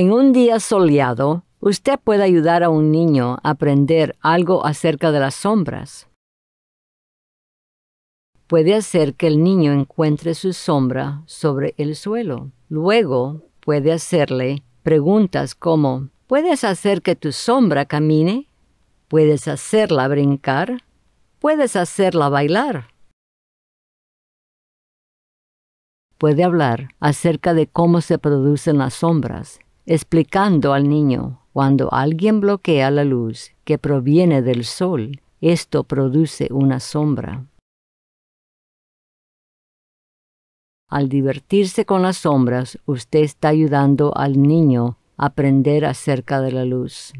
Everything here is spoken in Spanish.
En un día soleado, usted puede ayudar a un niño a aprender algo acerca de las sombras. Puede hacer que el niño encuentre su sombra sobre el suelo. Luego puede hacerle preguntas como, ¿puedes hacer que tu sombra camine? ¿Puedes hacerla brincar? ¿Puedes hacerla bailar? Puede hablar acerca de cómo se producen las sombras explicando al niño, cuando alguien bloquea la luz que proviene del sol, esto produce una sombra. Al divertirse con las sombras, usted está ayudando al niño a aprender acerca de la luz.